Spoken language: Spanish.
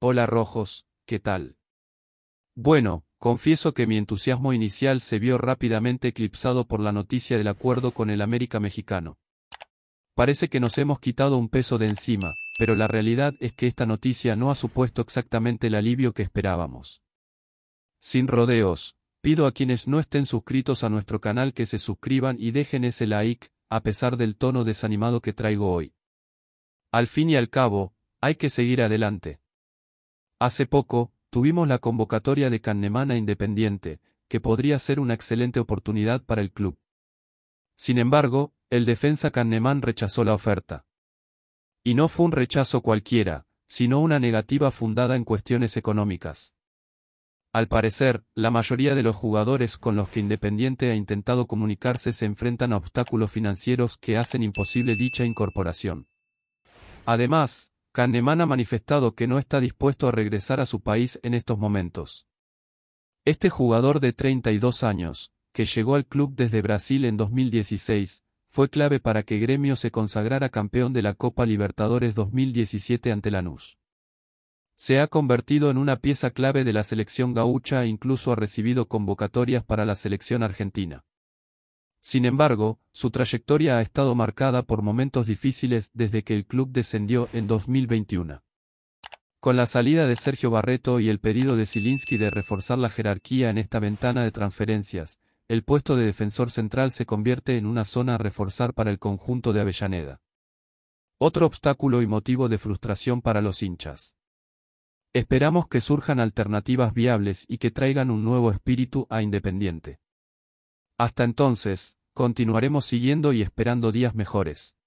Hola Rojos, ¿qué tal? Bueno, confieso que mi entusiasmo inicial se vio rápidamente eclipsado por la noticia del acuerdo con el América mexicano. Parece que nos hemos quitado un peso de encima, pero la realidad es que esta noticia no ha supuesto exactamente el alivio que esperábamos. Sin rodeos, pido a quienes no estén suscritos a nuestro canal que se suscriban y dejen ese like, a pesar del tono desanimado que traigo hoy. Al fin y al cabo, hay que seguir adelante. Hace poco, tuvimos la convocatoria de a Independiente, que podría ser una excelente oportunidad para el club. Sin embargo, el defensa Cannemán rechazó la oferta. Y no fue un rechazo cualquiera, sino una negativa fundada en cuestiones económicas. Al parecer, la mayoría de los jugadores con los que Independiente ha intentado comunicarse se enfrentan a obstáculos financieros que hacen imposible dicha incorporación. Además, Kahneman ha manifestado que no está dispuesto a regresar a su país en estos momentos. Este jugador de 32 años, que llegó al club desde Brasil en 2016, fue clave para que Gremio se consagrara campeón de la Copa Libertadores 2017 ante Lanús. Se ha convertido en una pieza clave de la selección gaucha e incluso ha recibido convocatorias para la selección argentina. Sin embargo, su trayectoria ha estado marcada por momentos difíciles desde que el club descendió en 2021. Con la salida de Sergio Barreto y el pedido de Silinski de reforzar la jerarquía en esta ventana de transferencias, el puesto de defensor central se convierte en una zona a reforzar para el conjunto de Avellaneda. Otro obstáculo y motivo de frustración para los hinchas. Esperamos que surjan alternativas viables y que traigan un nuevo espíritu a Independiente. Hasta entonces, continuaremos siguiendo y esperando días mejores.